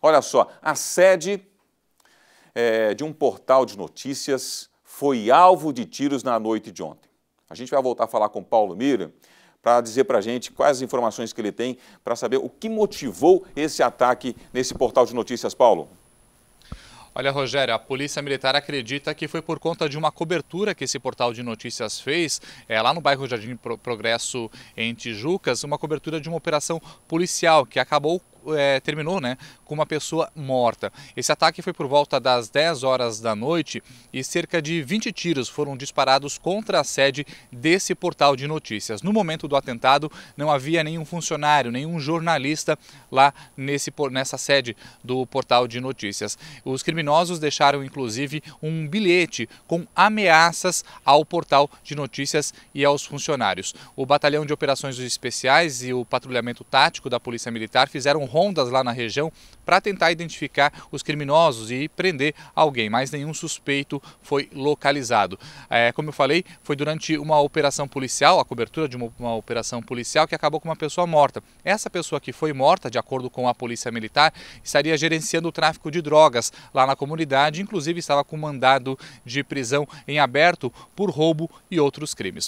Olha só, a sede é, de um portal de notícias foi alvo de tiros na noite de ontem. A gente vai voltar a falar com Paulo Mira para dizer para a gente quais as informações que ele tem para saber o que motivou esse ataque nesse portal de notícias, Paulo. Olha, Rogério, a Polícia Militar acredita que foi por conta de uma cobertura que esse portal de notícias fez é, lá no bairro Jardim Progresso, em Tijucas, uma cobertura de uma operação policial que acabou é, terminou né, com uma pessoa morta. Esse ataque foi por volta das 10 horas da noite e cerca de 20 tiros foram disparados contra a sede desse portal de notícias. No momento do atentado, não havia nenhum funcionário, nenhum jornalista lá nesse, nessa sede do portal de notícias. Os criminosos deixaram inclusive um bilhete com ameaças ao portal de notícias e aos funcionários. O Batalhão de Operações Especiais e o Patrulhamento Tático da Polícia Militar fizeram rondas lá na região para tentar identificar os criminosos e prender alguém, mas nenhum suspeito foi localizado. É, como eu falei, foi durante uma operação policial, a cobertura de uma, uma operação policial, que acabou com uma pessoa morta. Essa pessoa que foi morta, de acordo com a polícia militar, estaria gerenciando o tráfico de drogas lá na comunidade, inclusive estava com mandado de prisão em aberto por roubo e outros crimes.